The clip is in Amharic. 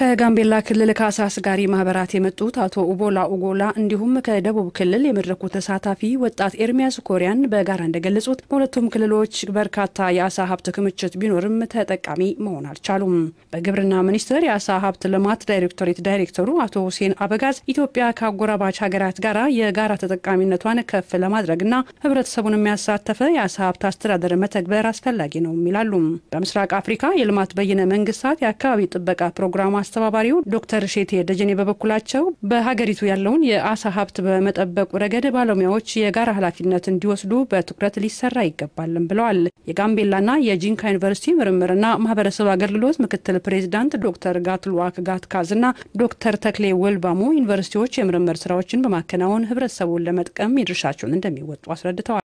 ከጋምቤላ ክልል ከአሳ አስጋሪ ማህበራት የመጡት አቶ ኡቦላ ኡጎላ እንዲሁም ከደቡብ ክልል የመድረኩ ተሳታፊ ወጣት ኤርሚያስ ኮሪያን በጋራ እንደገለጹት በሁለቱም ክልሎች በርካታ የአሳ ሀብት ክምችት ቢኖርም ተጠቃሚ መሆን አልቻሉም። በግብርና ሚኒስቴር የአሳ ሀብት ልማት ዳይሬክቶሬት ዳይሬክተሩ አቶ ሁሴን አበጋዝ ኢትዮጵያ ከአጎራባች ሀገራት ጋር የጋራ ተጠቃሚነቷን ከፍ ለማድረግና ህብረተሰቡን የሚያሳተፈ የአሳ ሀብት አስተዳደር መተግበር አስፈላጊ ነው ይላሉ። በምስራቅ አፍሪካ የልማት በይነ መንግስታት የአካባቢ ጥበቃ ፕሮግራም አስተባባሪው ዶክተር ሼቴ ደጀኔ በበኩላቸው በሀገሪቱ ያለውን የአሳ ሀብት በመጠበቁ ረገድ ባለሙያዎች የጋራ ኃላፊነት እንዲወስዱ በትኩረት ሊሰራ ይገባልን ብለዋል። የጋምቤላና የጂንካ ዩኒቨርሲቲ ምርምርና ማህበረሰብ አገልግሎት ምክትል ፕሬዚዳንት ዶክተር ጋትሉዋክ ጋትካዝና ዶክተር ተክሌ ወልባሙ ዩኒቨርሲቲዎች የምርምር ስራዎችን በማከናወን ህብረተሰቡን ለመጥቀም የድርሻቸውን እንደሚወጡ አስረድተዋል።